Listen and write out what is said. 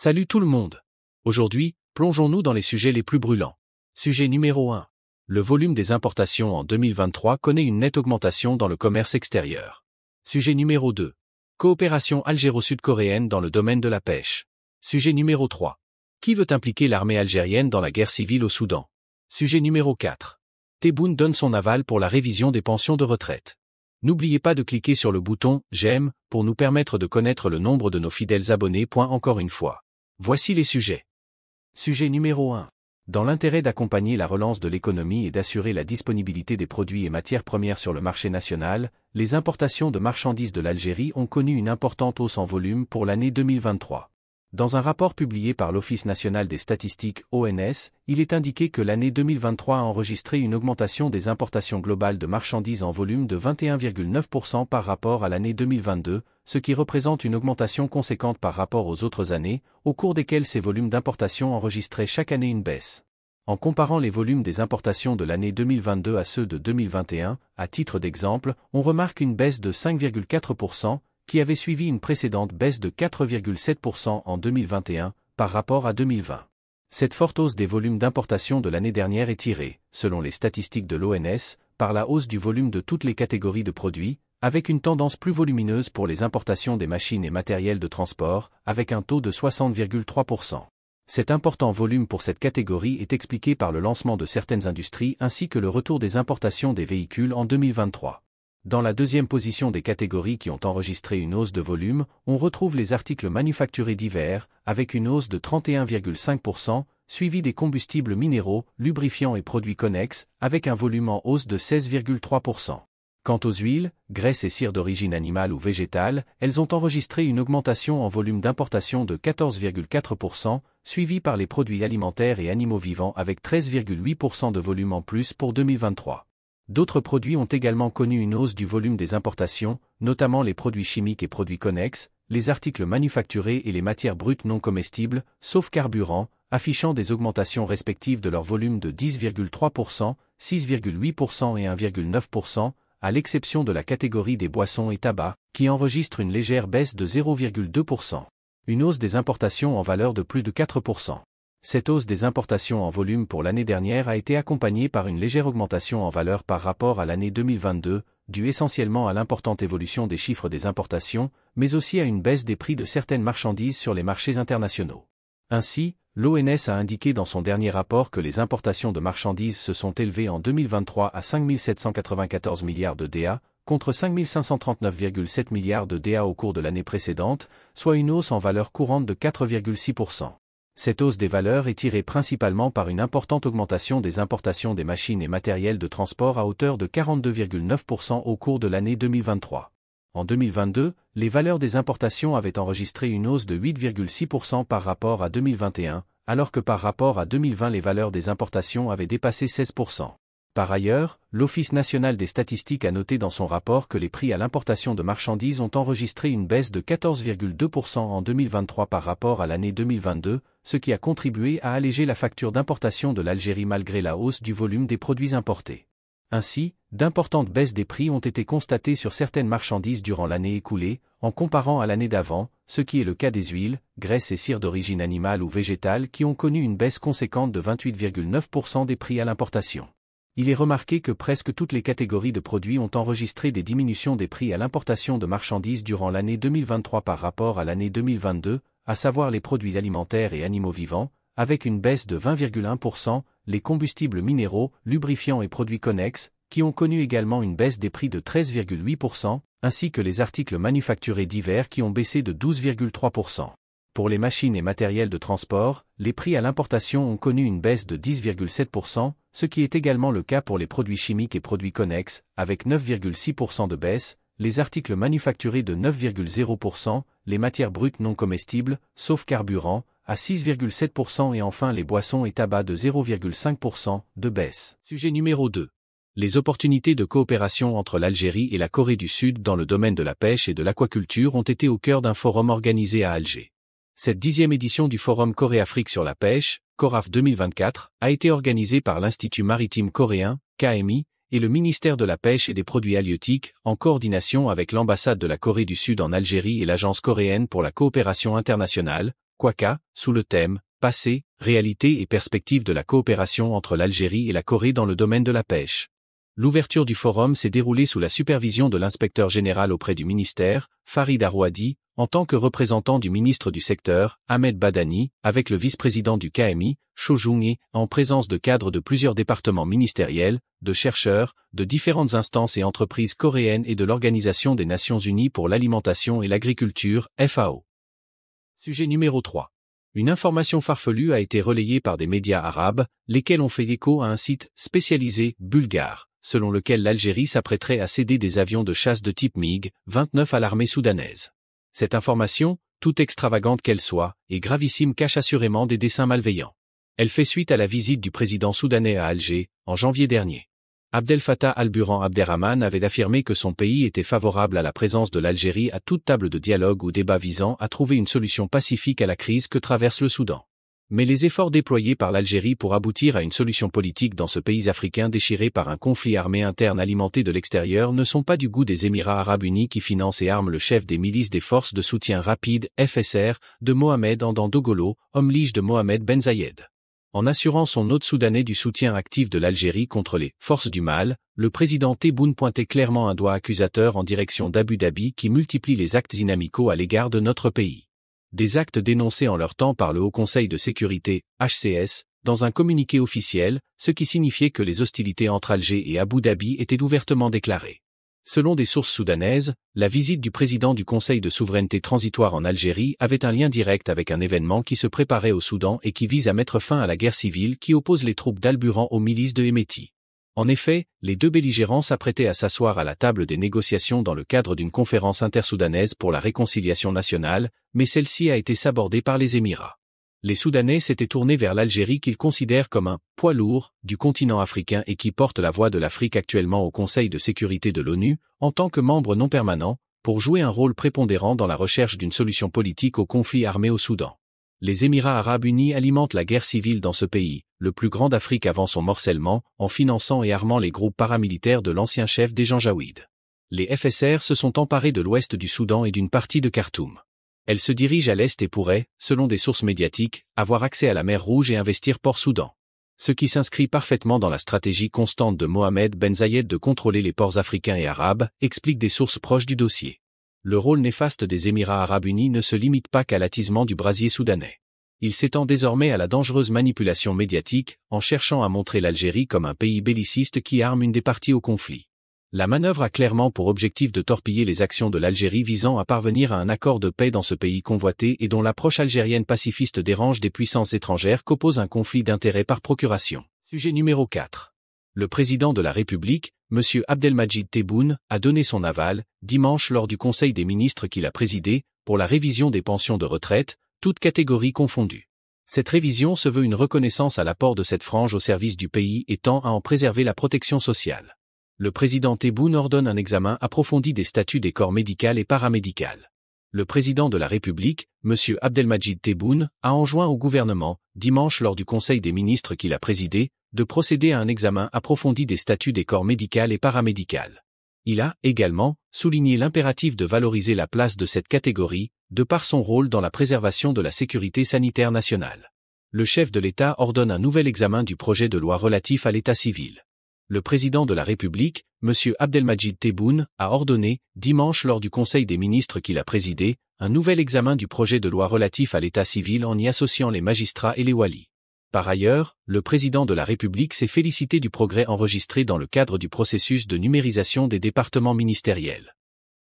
Salut tout le monde. Aujourd'hui, plongeons-nous dans les sujets les plus brûlants. Sujet numéro 1. Le volume des importations en 2023 connaît une nette augmentation dans le commerce extérieur. Sujet numéro 2. Coopération algéro-sud-coréenne dans le domaine de la pêche. Sujet numéro 3. Qui veut impliquer l'armée algérienne dans la guerre civile au Soudan Sujet numéro 4. Tebboune donne son aval pour la révision des pensions de retraite. N'oubliez pas de cliquer sur le bouton J'aime pour nous permettre de connaître le nombre de nos fidèles abonnés. Encore une fois. Voici les sujets. Sujet numéro 1. Dans l'intérêt d'accompagner la relance de l'économie et d'assurer la disponibilité des produits et matières premières sur le marché national, les importations de marchandises de l'Algérie ont connu une importante hausse en volume pour l'année 2023. Dans un rapport publié par l'Office national des statistiques ONS, il est indiqué que l'année 2023 a enregistré une augmentation des importations globales de marchandises en volume de 21,9% par rapport à l'année 2022, ce qui représente une augmentation conséquente par rapport aux autres années, au cours desquelles ces volumes d'importation enregistraient chaque année une baisse. En comparant les volumes des importations de l'année 2022 à ceux de 2021, à titre d'exemple, on remarque une baisse de 5,4%, qui avait suivi une précédente baisse de 4,7% en 2021 par rapport à 2020. Cette forte hausse des volumes d'importation de l'année dernière est tirée, selon les statistiques de l'ONS, par la hausse du volume de toutes les catégories de produits, avec une tendance plus volumineuse pour les importations des machines et matériels de transport, avec un taux de 60,3%. Cet important volume pour cette catégorie est expliqué par le lancement de certaines industries ainsi que le retour des importations des véhicules en 2023. Dans la deuxième position des catégories qui ont enregistré une hausse de volume, on retrouve les articles manufacturés divers, avec une hausse de 31,5%, suivi des combustibles minéraux, lubrifiants et produits connexes, avec un volume en hausse de 16,3%. Quant aux huiles, graisses et cires d'origine animale ou végétale, elles ont enregistré une augmentation en volume d'importation de 14,4%, suivie par les produits alimentaires et animaux vivants avec 13,8% de volume en plus pour 2023. D'autres produits ont également connu une hausse du volume des importations, notamment les produits chimiques et produits connexes, les articles manufacturés et les matières brutes non comestibles, sauf carburant, affichant des augmentations respectives de leur volume de 10,3%, 6,8% et 1,9%, à l'exception de la catégorie des boissons et tabac, qui enregistre une légère baisse de 0,2%. Une hausse des importations en valeur de plus de 4%. Cette hausse des importations en volume pour l'année dernière a été accompagnée par une légère augmentation en valeur par rapport à l'année 2022, due essentiellement à l'importante évolution des chiffres des importations, mais aussi à une baisse des prix de certaines marchandises sur les marchés internationaux. Ainsi, l'ONS a indiqué dans son dernier rapport que les importations de marchandises se sont élevées en 2023 à 794 milliards de DA, contre 539,7 milliards de DA au cours de l'année précédente, soit une hausse en valeur courante de 4,6% cette hausse des valeurs est tirée principalement par une importante augmentation des importations des machines et matériels de transport à hauteur de 42,9% au cours de l'année 2023. En 2022, les valeurs des importations avaient enregistré une hausse de 8,6% par rapport à 2021, alors que par rapport à 2020 les valeurs des importations avaient dépassé 16%. Par ailleurs, l'Office national des statistiques a noté dans son rapport que les prix à l'importation de marchandises ont enregistré une baisse de 14,2% en 2023 par rapport à l'année 2022, ce qui a contribué à alléger la facture d'importation de l'Algérie malgré la hausse du volume des produits importés. Ainsi, d'importantes baisses des prix ont été constatées sur certaines marchandises durant l'année écoulée, en comparant à l'année d'avant, ce qui est le cas des huiles, graisses et cires d'origine animale ou végétale qui ont connu une baisse conséquente de 28,9% des prix à l'importation il est remarqué que presque toutes les catégories de produits ont enregistré des diminutions des prix à l'importation de marchandises durant l'année 2023 par rapport à l'année 2022, à savoir les produits alimentaires et animaux vivants, avec une baisse de 20,1%, les combustibles minéraux, lubrifiants et produits connexes, qui ont connu également une baisse des prix de 13,8%, ainsi que les articles manufacturés divers qui ont baissé de 12,3%. Pour les machines et matériels de transport, les prix à l'importation ont connu une baisse de 10,7%, ce qui est également le cas pour les produits chimiques et produits connexes, avec 9,6% de baisse, les articles manufacturés de 9,0%, les matières brutes non comestibles, sauf carburant, à 6,7% et enfin les boissons et tabac de 0,5% de baisse. Sujet numéro 2. Les opportunités de coopération entre l'Algérie et la Corée du Sud dans le domaine de la pêche et de l'aquaculture ont été au cœur d'un forum organisé à Alger cette dixième édition du Forum Corée-Afrique sur la pêche, CORAF 2024, a été organisée par l'Institut maritime coréen, KMI, et le ministère de la Pêche et des Produits halieutiques, en coordination avec l'ambassade de la Corée du Sud en Algérie et l'Agence coréenne pour la coopération internationale, Quaca, sous le thème Passé, réalité et perspective de la coopération entre l'Algérie et la Corée dans le domaine de la pêche. L'ouverture du forum s'est déroulée sous la supervision de l'inspecteur général auprès du ministère, Farid Arouadi, en tant que représentant du ministre du secteur, Ahmed Badani, avec le vice-président du KMI, et, en présence de cadres de plusieurs départements ministériels, de chercheurs, de différentes instances et entreprises coréennes et de l'Organisation des Nations Unies pour l'alimentation et l'agriculture, FAO. Sujet numéro 3 une information farfelue a été relayée par des médias arabes, lesquels ont fait écho à un site spécialisé bulgare, selon lequel l'Algérie s'apprêterait à céder des avions de chasse de type MiG-29 à l'armée soudanaise. Cette information, toute extravagante qu'elle soit, est gravissime cache assurément des desseins malveillants. Elle fait suite à la visite du président soudanais à Alger, en janvier dernier. Abdel Fattah al Abderrahman avait affirmé que son pays était favorable à la présence de l'Algérie à toute table de dialogue ou débat visant à trouver une solution pacifique à la crise que traverse le Soudan mais les efforts déployés par l'Algérie pour aboutir à une solution politique dans ce pays africain déchiré par un conflit armé interne alimenté de l'extérieur ne sont pas du goût des Émirats arabes unis qui financent et arment le chef des milices des forces de soutien rapide, FSR, de Mohamed Andan Dogolo, homme lige de Mohamed Ben Zayed. En assurant son hôte soudanais du soutien actif de l'Algérie contre les forces du mal, le président Tebboune pointait clairement un doigt accusateur en direction d'Abu Dhabi qui multiplie les actes inamicaux à l'égard de notre pays des actes dénoncés en leur temps par le Haut Conseil de sécurité, HCS, dans un communiqué officiel, ce qui signifiait que les hostilités entre Alger et Abu Dhabi étaient ouvertement déclarées. Selon des sources soudanaises, la visite du président du Conseil de souveraineté transitoire en Algérie avait un lien direct avec un événement qui se préparait au Soudan et qui vise à mettre fin à la guerre civile qui oppose les troupes d'Alburan aux milices de Hemeti. En effet, les deux belligérants s'apprêtaient à s'asseoir à la table des négociations dans le cadre d'une conférence intersoudanaise pour la réconciliation nationale, mais celle-ci a été sabordée par les Émirats. Les Soudanais s'étaient tournés vers l'Algérie qu'ils considèrent comme un poids lourd du continent africain et qui porte la voix de l'Afrique actuellement au Conseil de sécurité de l'ONU, en tant que membre non permanent, pour jouer un rôle prépondérant dans la recherche d'une solution politique au conflit armé au Soudan les Émirats arabes unis alimentent la guerre civile dans ce pays, le plus grand d'Afrique avant son morcellement, en finançant et armant les groupes paramilitaires de l'ancien chef des Janjaouides. Les FSR se sont emparés de l'ouest du Soudan et d'une partie de Khartoum. Elles se dirigent à l'est et pourraient, selon des sources médiatiques, avoir accès à la mer Rouge et investir Port-Soudan. Ce qui s'inscrit parfaitement dans la stratégie constante de Mohamed Ben Zayed de contrôler les ports africains et arabes, explique des sources proches du dossier le rôle néfaste des Émirats arabes unis ne se limite pas qu'à l'attisement du brasier soudanais. Il s'étend désormais à la dangereuse manipulation médiatique, en cherchant à montrer l'Algérie comme un pays belliciste qui arme une des parties au conflit. La manœuvre a clairement pour objectif de torpiller les actions de l'Algérie visant à parvenir à un accord de paix dans ce pays convoité et dont l'approche algérienne pacifiste dérange des puissances étrangères qu'oppose un conflit d'intérêts par procuration. Sujet numéro 4. Le président de la République, M. Abdelmajid Tebboune a donné son aval, dimanche lors du Conseil des ministres qu'il a présidé, pour la révision des pensions de retraite, toutes catégories confondues. Cette révision se veut une reconnaissance à l'apport de cette frange au service du pays et tend à en préserver la protection sociale. Le président Tebboune ordonne un examen approfondi des statuts des corps médical et paramédical. Le président de la République, M. Abdelmajid Tebboune, a enjoint au gouvernement, dimanche lors du Conseil des ministres qu'il a présidé, de procéder à un examen approfondi des statuts des corps médical et paramédical. Il a, également, souligné l'impératif de valoriser la place de cette catégorie, de par son rôle dans la préservation de la sécurité sanitaire nationale. Le chef de l'État ordonne un nouvel examen du projet de loi relatif à l'État civil. Le président de la République, M. Abdelmajid Tebboune, a ordonné, dimanche lors du Conseil des ministres qu'il a présidé, un nouvel examen du projet de loi relatif à l'État civil en y associant les magistrats et les walis. Par ailleurs, le président de la République s'est félicité du progrès enregistré dans le cadre du processus de numérisation des départements ministériels.